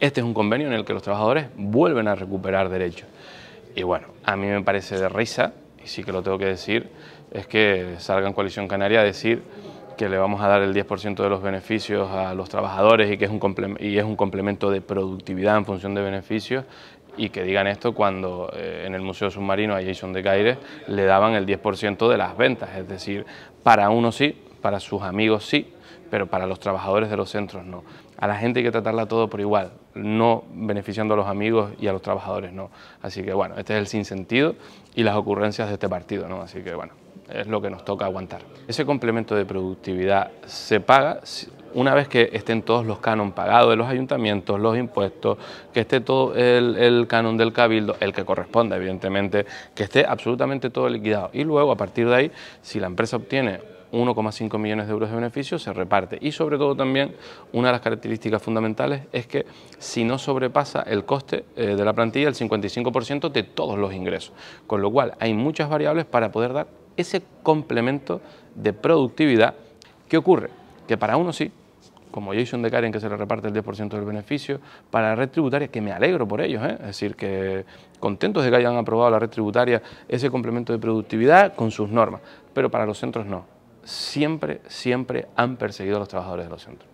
Este es un convenio en el que los trabajadores vuelven a recuperar derechos. Y bueno, a mí me parece de risa, y sí que lo tengo que decir, es que salga en Coalición Canaria a decir que le vamos a dar el 10% de los beneficios a los trabajadores y que es un, y es un complemento de productividad en función de beneficios y que digan esto cuando eh, en el Museo Submarino a Jason de Caire le daban el 10% de las ventas, es decir, para uno sí, para sus amigos sí, pero para los trabajadores de los centros no. A la gente hay que tratarla todo por igual, no beneficiando a los amigos y a los trabajadores no. Así que bueno, este es el sinsentido y las ocurrencias de este partido, ¿no? Así que bueno, es lo que nos toca aguantar. Ese complemento de productividad se paga una vez que estén todos los canon pagados de los ayuntamientos, los impuestos, que esté todo el, el canon del cabildo, el que corresponda evidentemente, que esté absolutamente todo liquidado. Y luego a partir de ahí, si la empresa obtiene 1,5 millones de euros de beneficio se reparte. Y sobre todo también una de las características fundamentales es que si no sobrepasa el coste eh, de la plantilla el 55% de todos los ingresos. Con lo cual hay muchas variables para poder dar ese complemento de productividad. ¿Qué ocurre? Que para uno sí, como Jason de Karen, que se le reparte el 10% del beneficio, para la red tributaria, que me alegro por ellos, ¿eh? es decir, que contentos de que hayan aprobado la red tributaria ese complemento de productividad con sus normas, pero para los centros no siempre, siempre han perseguido a los trabajadores de los centros.